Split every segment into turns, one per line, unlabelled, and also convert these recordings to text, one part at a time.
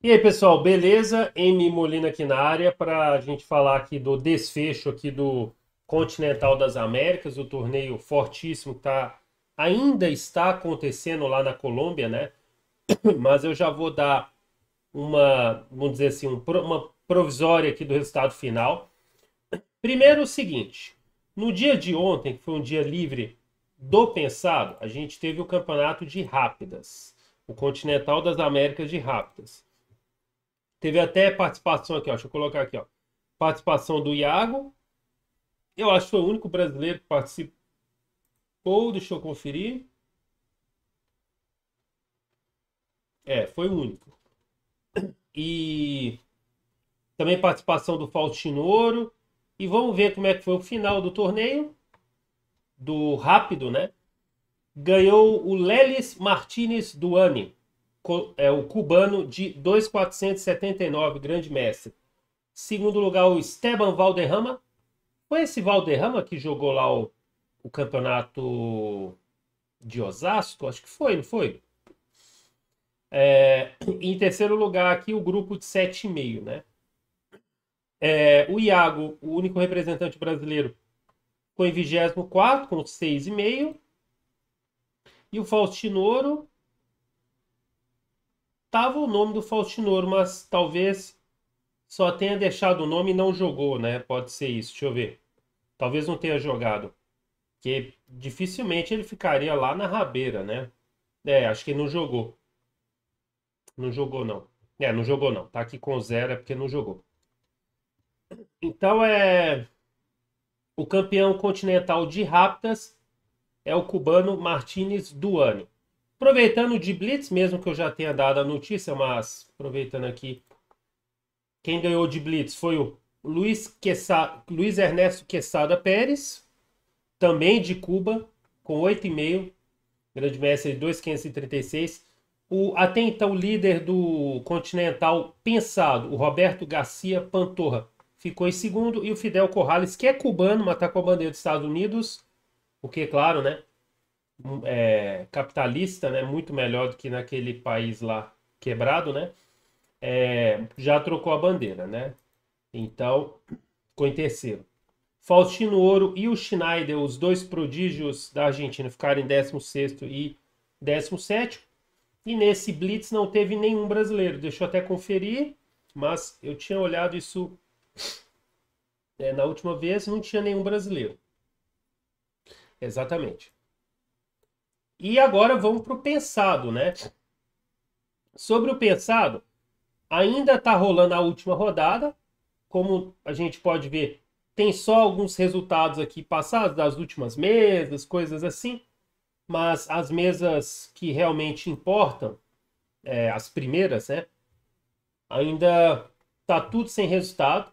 E aí, pessoal, beleza? M Molina aqui na área para a gente falar aqui do desfecho aqui do Continental das Américas, o torneio fortíssimo que tá, ainda está acontecendo lá na Colômbia, né? Mas eu já vou dar uma, vamos dizer assim, uma provisória aqui do resultado final. Primeiro o seguinte, no dia de ontem, que foi um dia livre do pensado, a gente teve o campeonato de rápidas, o Continental das Américas de rápidas. Teve até participação aqui, ó. Deixa eu colocar aqui, ó. Participação do Iago. Eu acho que foi o único brasileiro que participou. Deixa eu conferir. É, foi o único. E também participação do Faustino Ouro. E vamos ver como é que foi o final do torneio. Do rápido, né? Ganhou o Lelis Martinez Duane é, o cubano de 2,479, grande mestre. Segundo lugar, o Esteban Valderrama. Foi esse Valderrama que jogou lá o, o campeonato de Osasco? Acho que foi, não foi? É, em terceiro lugar, aqui o grupo de 7,5, né? É, o Iago, o único representante brasileiro, foi em 24 com 6,5. E o Faustino Ouro tava o nome do Faustino mas talvez só tenha deixado o nome e não jogou, né? Pode ser isso, deixa eu ver. Talvez não tenha jogado. Porque dificilmente ele ficaria lá na rabeira, né? É, acho que não jogou. Não jogou, não. É, não jogou, não. Tá aqui com zero é porque não jogou. Então é. O campeão continental de raptas é o cubano Martínez Duane. Aproveitando de Blitz, mesmo que eu já tenha dado a notícia, mas aproveitando aqui, quem ganhou de Blitz foi o Luiz, Luiz Ernesto Quesada Pérez, também de Cuba, com 8,5, grande mestre 2,536. O, até então líder do Continental Pensado, o Roberto Garcia Pantorra, ficou em segundo. E o Fidel Corrales, que é cubano, mas está com a bandeira dos Estados Unidos, o que, claro, né? é, capitalista, né, muito melhor do que naquele país lá quebrado, né, é, já trocou a bandeira, né? Então, ficou em terceiro. Faustino Ouro e o Schneider, os dois prodígios da Argentina, ficaram em 16º e 17 E nesse blitz não teve nenhum brasileiro. Deixa eu até conferir, mas eu tinha olhado isso é, na última vez, não tinha nenhum brasileiro. Exatamente. E agora vamos para o pensado, né? Sobre o pensado, ainda está rolando a última rodada. Como a gente pode ver, tem só alguns resultados aqui passados das últimas mesas, coisas assim. Mas as mesas que realmente importam, é, as primeiras, né? Ainda está tudo sem resultado.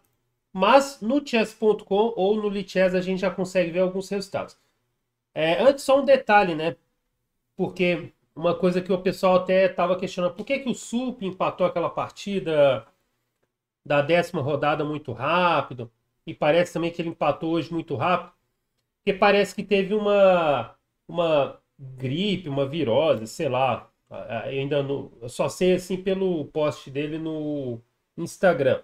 Mas no chess.com ou no Lichess a gente já consegue ver alguns resultados. É, antes, só um detalhe, né? porque uma coisa que o pessoal até estava questionando, por que, que o Sup empatou aquela partida da décima rodada muito rápido? E parece também que ele empatou hoje muito rápido, porque parece que teve uma, uma gripe, uma virose, sei lá. Ainda não, eu só sei assim pelo post dele no Instagram.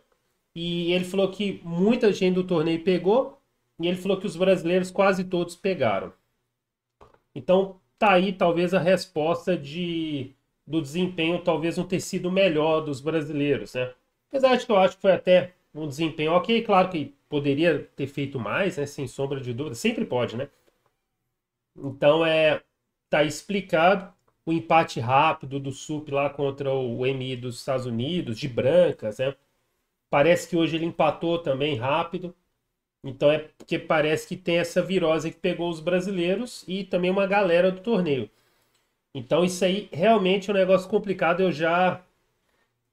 E ele falou que muita gente do torneio pegou, e ele falou que os brasileiros quase todos pegaram. Então, tá aí talvez a resposta de do desempenho talvez não ter sido melhor dos brasileiros, né? Apesar de que eu acho que foi até um desempenho ok, claro que poderia ter feito mais, né? Sem sombra de dúvida, sempre pode, né? Então é tá explicado o empate rápido do SUP lá contra o MI dos Estados Unidos, de brancas, né? Parece que hoje ele empatou também rápido. Então é porque parece que tem essa virose que pegou os brasileiros e também uma galera do torneio. Então isso aí realmente é um negócio complicado. Eu já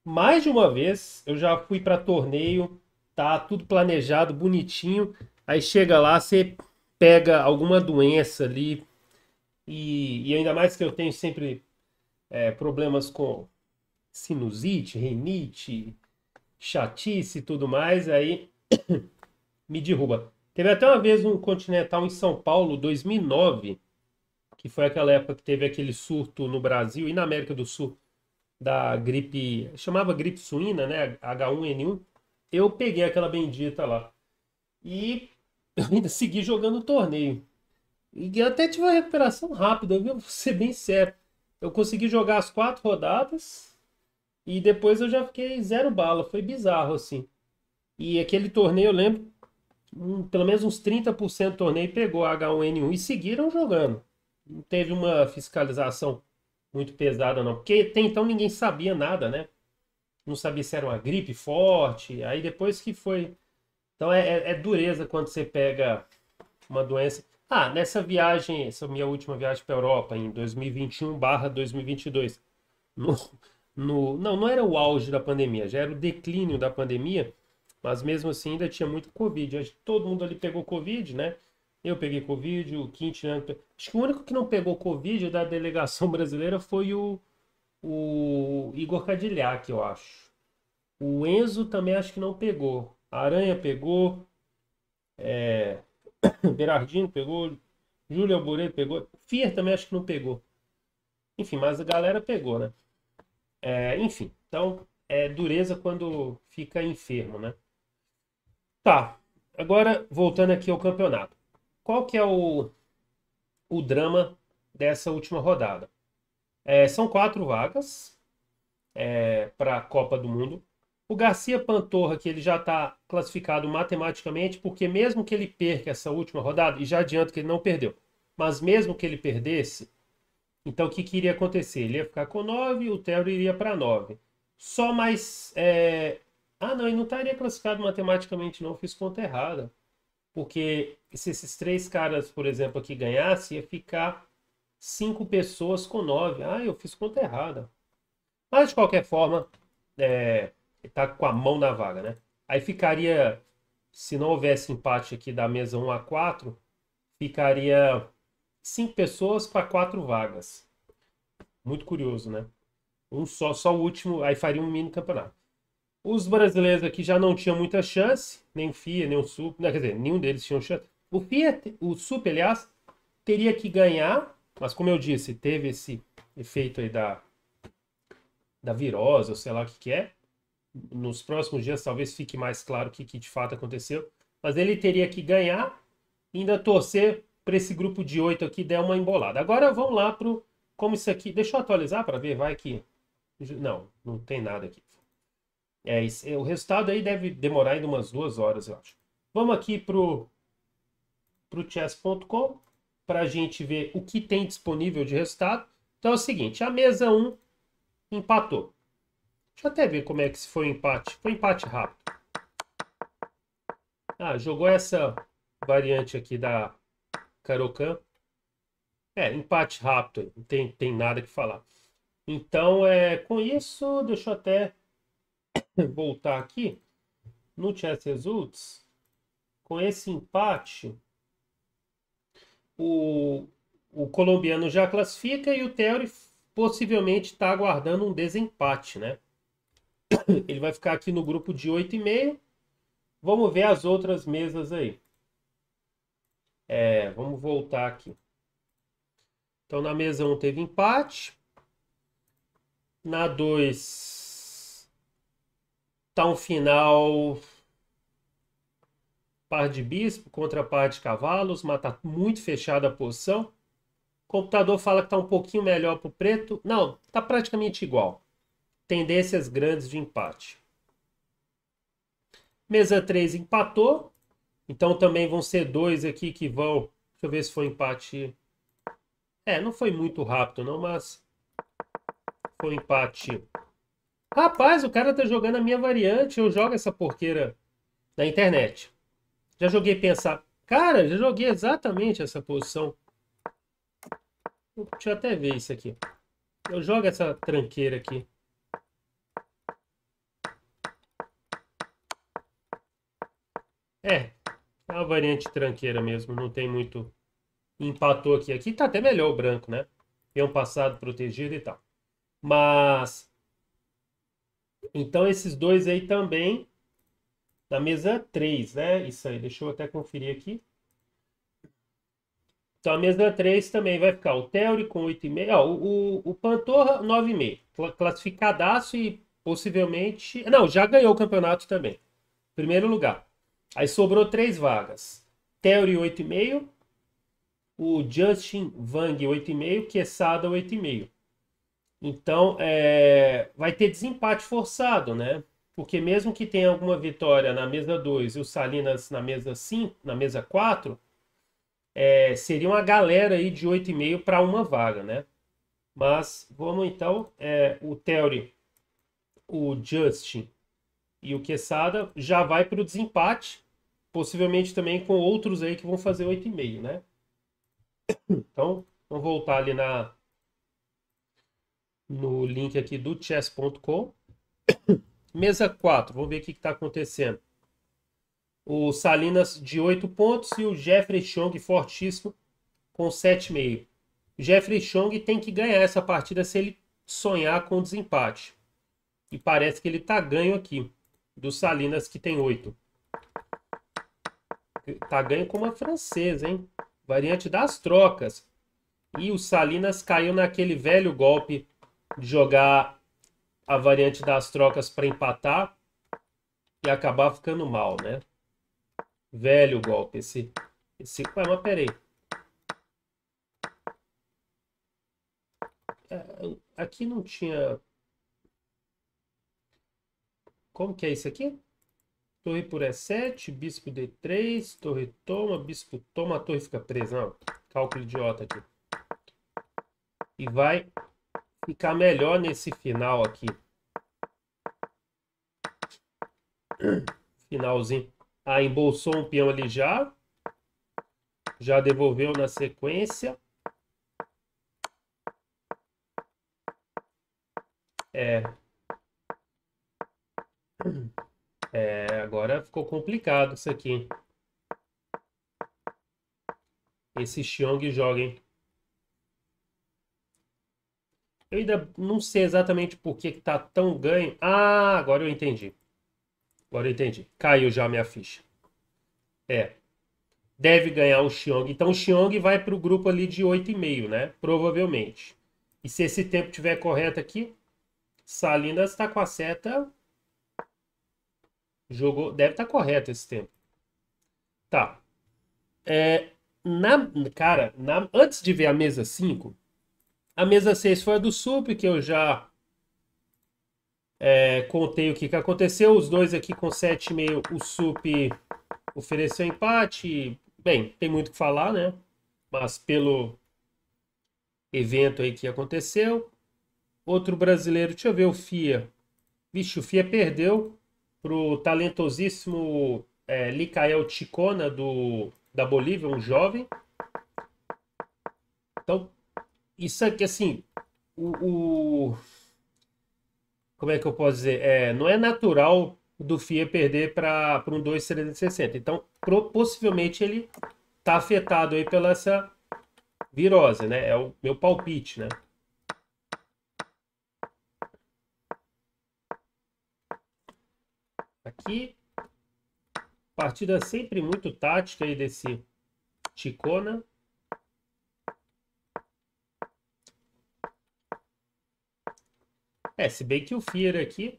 mais de uma vez eu já fui para torneio, tá tudo planejado, bonitinho. Aí chega lá, você pega alguma doença ali e, e ainda mais que eu tenho sempre é, problemas com sinusite, renite, chatice e tudo mais, aí me derruba. Teve até uma vez um Continental em São Paulo, 2009, que foi aquela época que teve aquele surto no Brasil e na América do Sul da gripe, chamava gripe suína, né, H1N1. Eu peguei aquela bendita lá. E eu ainda segui jogando o torneio. E até tive uma recuperação rápida, viu? Vou ser bem certo. Eu consegui jogar as quatro rodadas e depois eu já fiquei zero bala. Foi bizarro, assim. E aquele torneio, eu lembro, um, pelo menos uns 30% do torneio pegou H1N1 e seguiram jogando. Não teve uma fiscalização muito pesada, não. Porque até então ninguém sabia nada, né? Não sabia se era uma gripe forte. Aí depois que foi. Então é, é, é dureza quando você pega uma doença. Ah, nessa viagem, essa minha última viagem para Europa, em 2021/2022. No, no, não, não era o auge da pandemia, já era o declínio da pandemia. Mas mesmo assim ainda tinha muito Covid. Todo mundo ali pegou Covid, né? Eu peguei Covid, o Quintiliano. Né? Acho que o único que não pegou Covid da delegação brasileira foi o, o Igor Cadilhac, eu acho. O Enzo também acho que não pegou. A Aranha pegou. É... Berardino pegou. Júlio Alboreiro pegou. Fier também acho que não pegou. Enfim, mas a galera pegou, né? É, enfim, então é dureza quando fica enfermo, né? Tá. Agora, voltando aqui ao campeonato. Qual que é o, o drama dessa última rodada? É, são quatro vagas é, para a Copa do Mundo. O Garcia Pantorra, que ele já está classificado matematicamente, porque mesmo que ele perca essa última rodada, e já adianto que ele não perdeu, mas mesmo que ele perdesse, então o que, que iria acontecer? Ele ia ficar com e o Terry iria para nove. Só mais é, ah, não, e não estaria classificado matematicamente, não. Fiz conta errada. Porque se esses três caras, por exemplo, aqui ganhassem, ia ficar cinco pessoas com nove. Ah, eu fiz conta errada. Mas, de qualquer forma, é, tá com a mão na vaga, né? Aí ficaria, se não houvesse empate aqui da mesa 1 a 4, ficaria cinco pessoas para quatro vagas. Muito curioso, né? Um só, só o último, aí faria um mini campeonato. Os brasileiros aqui já não tinham muita chance, nem o FIA, nem o SUP, não, né, quer dizer, nenhum deles tinha chance. O FIA, o SUP, aliás, teria que ganhar, mas como eu disse, teve esse efeito aí da, da virose, ou sei lá o que, que é. Nos próximos dias talvez fique mais claro o que, que de fato aconteceu. Mas ele teria que ganhar ainda torcer para esse grupo de oito aqui der uma embolada. Agora vamos lá para como isso aqui. Deixa eu atualizar para ver, vai aqui. Não, não tem nada aqui. É, o resultado aí deve demorar ainda umas duas horas, eu acho. Vamos aqui pro, pro chess.com para a gente ver o que tem disponível de resultado. Então é o seguinte, a mesa 1 empatou. Deixa eu até ver como é que foi o empate. Foi um empate rápido. Ah, jogou essa variante aqui da Carocan. É, empate rápido, não tem, tem nada que falar. Então, é, com isso, deixa eu até voltar aqui, no chess results, com esse empate, o, o colombiano já classifica e o Theory possivelmente está aguardando um desempate, né? Ele vai ficar aqui no grupo de 8,5. Vamos ver as outras mesas aí. É, vamos voltar aqui. Então, na mesa 1 teve empate. Na 2 tá um final par de bispo contra par de cavalos, mas tá muito fechada a posição. O computador fala que tá um pouquinho melhor pro preto. Não, tá praticamente igual. Tendências grandes de empate. Mesa 3 empatou. Então também vão ser dois aqui que vão. Deixa eu ver se foi empate. É, não foi muito rápido, não, mas foi empate Rapaz, o cara tá jogando a minha variante, eu jogo essa porqueira na internet. Já joguei pensar. Cara, já joguei exatamente essa posição. Deixa eu até ver isso aqui. Eu jogo essa tranqueira aqui. É, é uma variante tranqueira mesmo, não tem muito... Empatou aqui. Aqui tá até melhor o branco, né? Tem um passado protegido e tal. Mas então, esses dois aí também, na mesa 3, né? Isso aí, deixa eu até conferir aqui. Então, a mesa 3 também vai ficar o Theory com 8,5. Ó, o, o, o Pantorra, 9,5. Classificadaço e possivelmente... Não, já ganhou o campeonato também. Primeiro lugar. Aí sobrou três vagas. Theory, 8,5. O Justin Vang, 8,5. Quesada, 8,5. Então, é, vai ter desempate forçado, né? Porque mesmo que tenha alguma vitória na mesa 2 e o Salinas na mesa 5, na mesa 4, é, seria uma galera aí de 8,5 para uma vaga, né? Mas vamos então, é, o Theory, o Justin e o Quesada já vai para o desempate, possivelmente também com outros aí que vão fazer 8,5, né? Então, vamos voltar ali na, no link aqui do chess.com. Mesa 4, vamos ver o que está acontecendo. O Salinas de 8 pontos e o Jeffrey Chong fortíssimo com 7,5. Jeffrey Chong tem que ganhar essa partida se ele sonhar com desempate. E parece que ele está ganho aqui, do Salinas que tem 8. Está ganho com uma francesa, hein? Variante das trocas. E o Salinas caiu naquele velho golpe de jogar a variante das trocas para empatar e acabar ficando mal, né? Velho golpe esse. Esse. Ué, mas peraí. É, aqui não tinha. Como que é isso aqui? Torre por E7, bispo D3, torre toma, bispo toma, a torre fica presa. Não, cálculo idiota aqui. E vai ficar melhor nesse final aqui. Finalzinho. Ah, embolsou um peão ali já. Já devolveu na sequência. É. É, agora ficou complicado isso aqui. Esse Xiong joga, hein? Eu ainda não sei exatamente por que, tá tão ganho. Ah, agora eu entendi. Agora eu entendi. Caiu já a minha ficha. É. Deve ganhar o Xiong. Então o Xiong vai para o grupo ali de 8,5, né? Provavelmente. E se esse tempo tiver correto aqui, Salinas está com a seta. Jogou. Deve estar tá correto esse tempo. Tá. É, na, cara, na, antes de ver a mesa 5, a mesa 6 foi a do SUP, que eu já é, contei o que, que aconteceu. Os dois aqui com 7,5, o SUP ofereceu empate. Bem, tem muito o que falar, né? Mas pelo evento aí que aconteceu. Outro brasileiro, deixa eu ver o FIA. Vixe, o FIA perdeu pro talentosíssimo é, Licael Ticona do, da Bolívia, um jovem. Então, isso aqui, assim, o, o, Como é que eu posso dizer? É, não é natural do FIA perder para um 2,360. Então, pro, possivelmente ele tá afetado aí pela essa virose, né? É o meu palpite, né? Aqui, partida sempre muito tática aí desse Ticona. É, se bem que o Fear aqui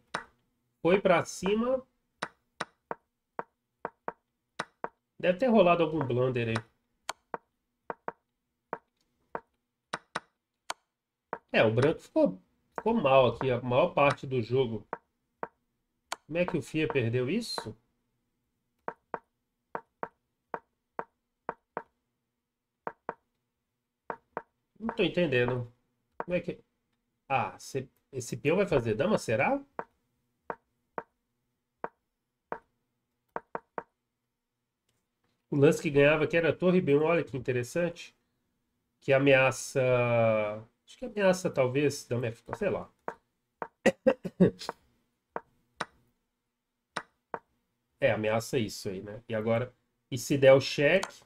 foi para cima. Deve ter rolado algum blunder aí. É, o branco ficou, ficou mal aqui a maior parte do jogo. Como é que o Fia perdeu isso? Não tô entendendo. Como é que... Ah, você esse peão vai fazer dama, será? O lance que ganhava aqui era a torre B1, olha que interessante. Que ameaça... Acho que ameaça talvez dama F4, sei lá. É, ameaça isso aí, né? E agora, e se der o cheque,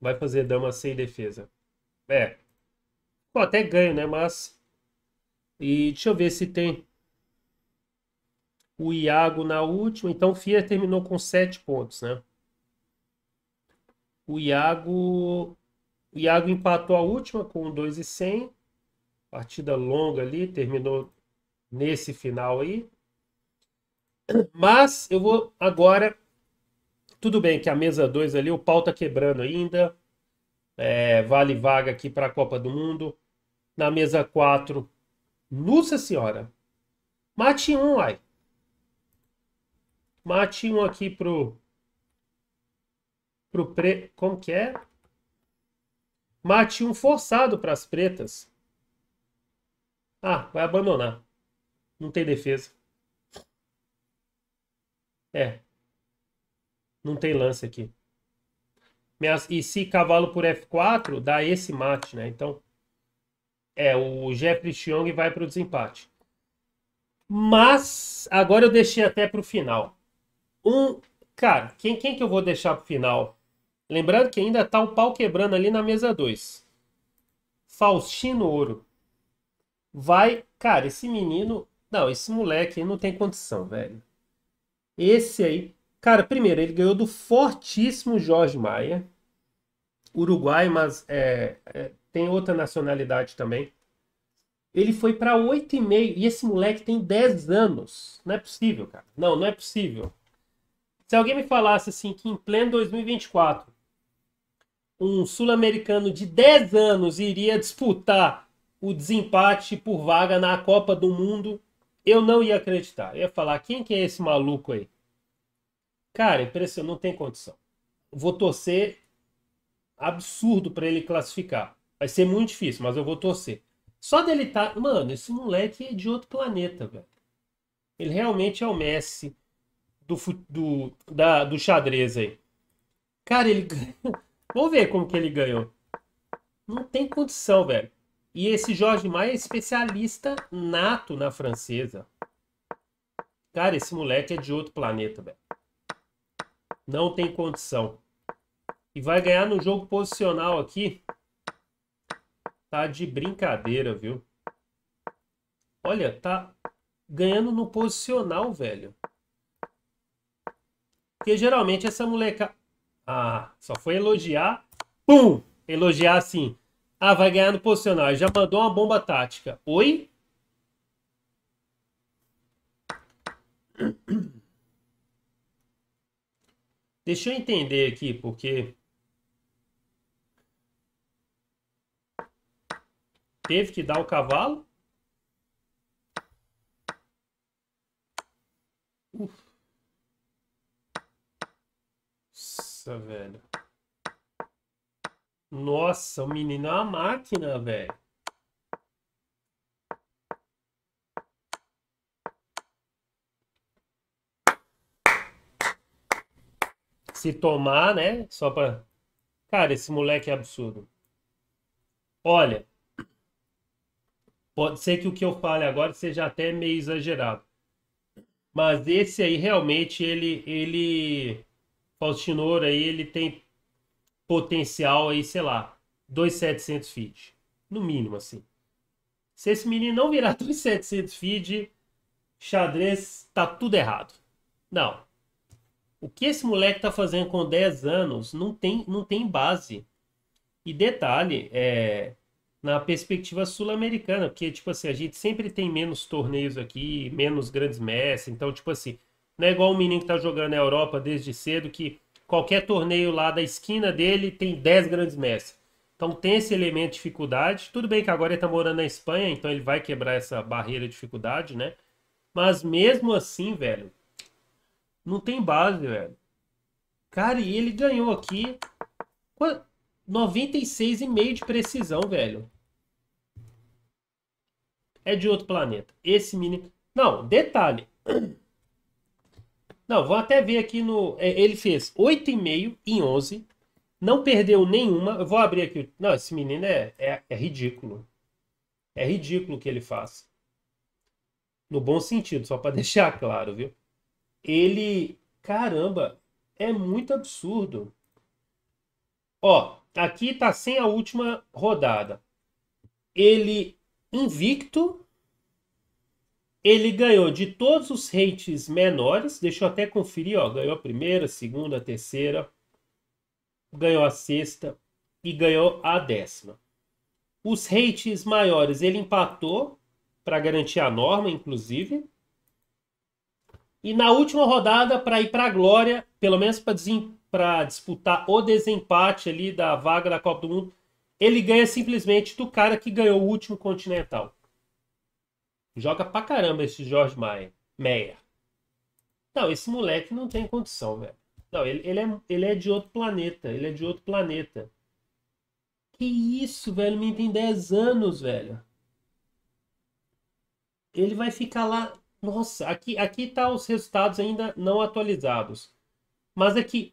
vai fazer dama sem defesa. É. Pô, até ganho, né? Mas e deixa eu ver se tem o Iago na última. Então, o Fia terminou com sete pontos, né? O Iago, o Iago empatou a última com 2 e 100. Partida longa ali, terminou nesse final aí. Mas eu vou agora. Tudo bem que a mesa 2 ali, o pau tá quebrando ainda. É, vale vaga aqui para a Copa do Mundo. Na mesa 4, nossa senhora. Mate um, ai. Mate um aqui pro... Pro pre... Como que é? Mate um forçado para as pretas. Ah, vai abandonar. Não tem defesa. É. Não tem lance aqui. E se cavalo por F4, dá esse mate, né? Então, é, o Jeffrey Chung vai para o desempate. Mas, agora eu deixei até para o final. Um, cara, quem, quem que eu vou deixar para o final? Lembrando que ainda tá o pau quebrando ali na mesa 2. Faustino Ouro. Vai, cara, esse menino, não, esse moleque aí não tem condição, velho. Esse aí, cara, primeiro, ele ganhou do fortíssimo Jorge Maia. Uruguai, mas é, é tem outra nacionalidade também. Ele foi para 8,5 e esse moleque tem 10 anos. Não é possível, cara. Não, não é possível. Se alguém me falasse assim que em pleno 2024 um sul-americano de 10 anos iria disputar o desempate por vaga na Copa do Mundo, eu não ia acreditar. Eu ia falar, quem que é esse maluco aí? Cara, impressionante, não tem condição. Vou torcer absurdo para ele classificar. Vai ser muito difícil, mas eu vou torcer. Só dele tá. Mano, esse moleque é de outro planeta, velho. Ele realmente é o Messi do, do, da, do xadrez aí. Cara, ele. Vamos ver como que ele ganhou. Não tem condição, velho. E esse Jorge Maia é especialista nato na francesa. Cara, esse moleque é de outro planeta, velho. Não tem condição. E vai ganhar no jogo posicional aqui tá de brincadeira, viu? Olha, tá ganhando no posicional, velho. Porque geralmente essa moleca... Ah, só foi elogiar. Pum! Elogiar assim. Ah, vai ganhar no posicional. Já mandou uma bomba tática. Oi? Deixa eu entender aqui, porque Teve que dar o cavalo. Nossa, velho. Nossa, o menino é uma máquina, velho. Se tomar, né? Só pra. Cara, esse moleque é absurdo. Olha, Pode ser que o que eu fale agora seja até meio exagerado. Mas esse aí realmente ele ele Faustinor aí ele tem potencial aí, sei lá, 2.700 feed, no mínimo assim. Se esse menino não virar 2.700 feed, xadrez tá tudo errado. Não. O que esse moleque tá fazendo com 10 anos não tem não tem base. E detalhe, é na perspectiva sul-americana, porque, tipo assim, a gente sempre tem menos torneios aqui, menos grandes mestres, então, tipo assim, não é igual o menino que tá jogando na Europa desde cedo, que qualquer torneio lá da esquina dele tem 10 grandes mestres. Então tem esse elemento de dificuldade. Tudo bem que agora ele tá morando na Espanha, então ele vai quebrar essa barreira de dificuldade, né? Mas mesmo assim, velho, não tem base, velho. Cara, e ele ganhou aqui 96,5 de precisão, velho é de outro planeta. Esse menino. Não, detalhe. Não, vou até ver aqui no. É, ele fez 8,5 em 11. Não perdeu nenhuma. Eu vou abrir aqui. Não, esse menino é, é, é ridículo. É ridículo o que ele faz. No bom sentido, só para deixar claro, viu? Ele. Caramba, é muito absurdo. Ó, aqui tá sem a última rodada. Ele invicto. Ele ganhou de todos os rates menores. Deixa eu até conferir, ó. Ganhou a primeira, a segunda, a terceira. Ganhou a sexta e ganhou a décima. Os rates maiores ele empatou para garantir a norma, inclusive. E na última rodada, para ir para a glória, pelo menos para disputar o desempate ali da vaga da Copa do Mundo, ele ganha simplesmente do cara que ganhou o último Continental. Joga pra caramba esse Jorge Maia, Meyer. Não, esse moleque não tem condição, velho. Não, ele, ele, é, ele é de outro planeta. Ele é de outro planeta. Que isso, velho? Me tem 10 anos, velho. Ele vai ficar lá. Nossa, aqui, aqui tá os resultados ainda não atualizados. Mas aqui, é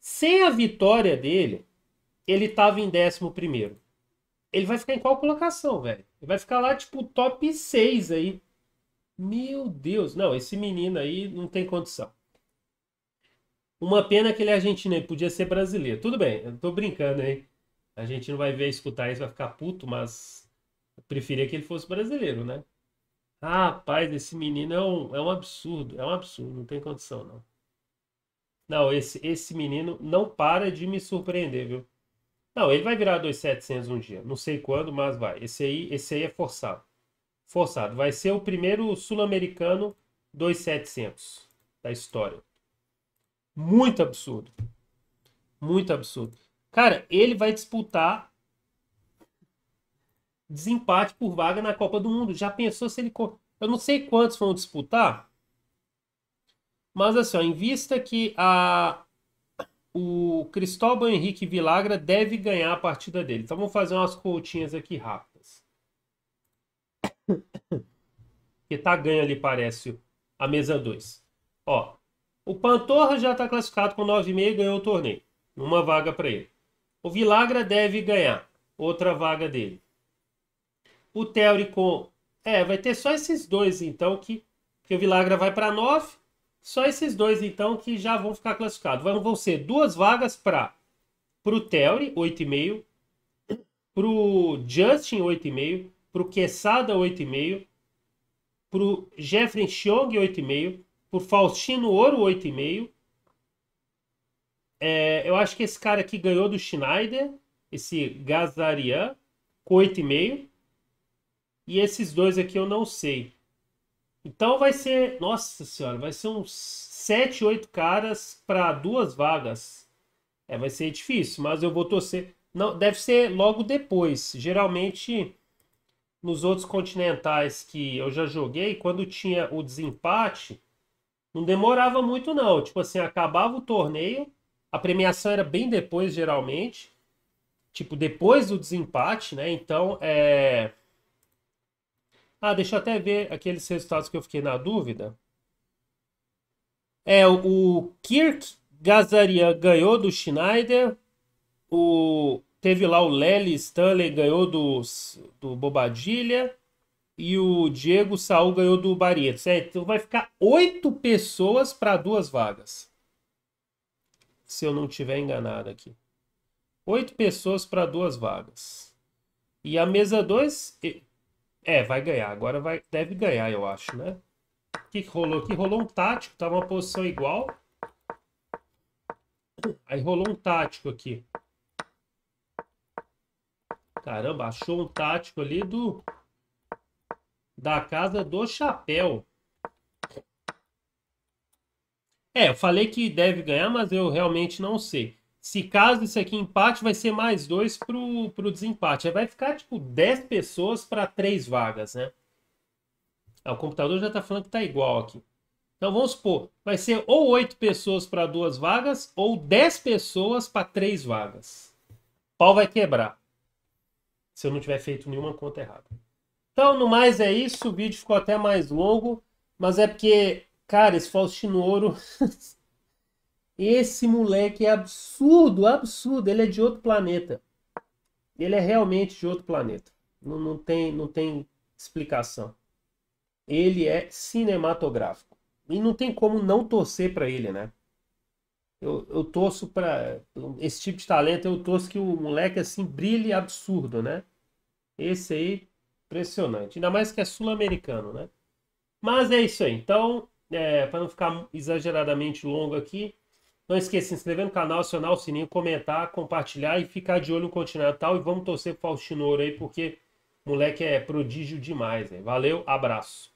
sem a vitória dele, ele tava em 11. Ele vai ficar em qual colocação, velho? Ele vai ficar lá, tipo, top 6 aí. Meu Deus, não, esse menino aí não tem condição. Uma pena que ele é argentino, ele podia ser brasileiro. Tudo bem, eu tô brincando, hein? A gente não vai ver, escutar isso, vai ficar puto, mas eu preferia que ele fosse brasileiro, né? Ah, rapaz, esse menino é um, é um absurdo, é um absurdo, não tem condição, não. Não, esse, esse menino não para de me surpreender, viu? Não, ele vai virar 2.700 um dia. Não sei quando, mas vai. Esse aí, esse aí é forçado. Forçado. Vai ser o primeiro sul-americano 2.700 da história. Muito absurdo. Muito absurdo. Cara, ele vai disputar desempate por vaga na Copa do Mundo. Já pensou se ele. Eu não sei quantos vão disputar, mas assim, ó, em vista que a, o Cristóbal Henrique Vilagra deve ganhar a partida dele. Então vamos fazer umas continhas aqui rápidas. que tá ganho ali, parece, a mesa 2. Ó, o Pantorra já está classificado com 9,5 e ganhou o torneio. Uma vaga para ele. O Vilagra deve ganhar. Outra vaga dele. O Teórico com... É, vai ter só esses dois, então, que, que o Vilagra vai para 9 só esses dois, então, que já vão ficar classificados. Vão, vão ser duas vagas para o Theory, 8,5, para o Justin, 8,5, para o Quesada, 8,5, para o Jeffrey Xiong, 8,5, para o Faustino Ouro, 8,5. É, eu acho que esse cara aqui ganhou do Schneider, esse Gazarian, com 8,5. E esses dois aqui eu não sei. Então vai ser, nossa senhora, vai ser uns 7, 8 caras para duas vagas. É, vai ser difícil, mas eu vou torcer. Não, deve ser logo depois. Geralmente nos outros continentais que eu já joguei, quando tinha o desempate, não demorava muito não. Tipo assim, acabava o torneio, a premiação era bem depois geralmente, tipo depois do desempate, né? Então, é ah, deixa eu até ver aqueles resultados que eu fiquei na dúvida. É, o Kirk Gazarian ganhou do Schneider. O, teve lá o Lely Stanley ganhou do, do Bobadilha. E o Diego Saul ganhou do Barieto. É, então vai ficar oito pessoas para duas vagas. Se eu não tiver enganado aqui. Oito pessoas para duas vagas. E a mesa 2, é, vai ganhar. Agora vai, deve ganhar, eu acho, né? O que, que rolou aqui? Rolou um tático, tava tá uma posição igual. Aí rolou um tático aqui. Caramba, achou um tático ali do... Da casa do chapéu. É, eu falei que deve ganhar, mas eu realmente não sei. Se caso isso aqui empate, vai ser mais dois pro, pro desempate. Aí vai ficar, tipo, 10 pessoas para três vagas, né? Ah, o computador já tá falando que tá igual aqui. Então vamos supor, vai ser ou oito pessoas para duas vagas, ou 10 pessoas para três vagas. O pau vai quebrar. Se eu não tiver feito nenhuma conta errada. Então, no mais é isso. O vídeo ficou até mais longo. Mas é porque, cara, esse Faustino Ouro Esse moleque é absurdo, absurdo. Ele é de outro planeta. Ele é realmente de outro planeta. Não, não, tem, não tem explicação. Ele é cinematográfico. E não tem como não torcer para ele, né? Eu, eu torço para esse tipo de talento. Eu torço que o moleque assim brilhe absurdo, né? Esse aí, impressionante. Ainda mais que é sul-americano, né? Mas é isso aí. Então, é, para não ficar exageradamente longo aqui, não esqueça de se inscrever no canal, acionar o sininho, comentar, compartilhar e ficar de olho no Continental. E vamos torcer pro Faustino Ouro aí, porque moleque é prodígio demais. Né? Valeu, abraço.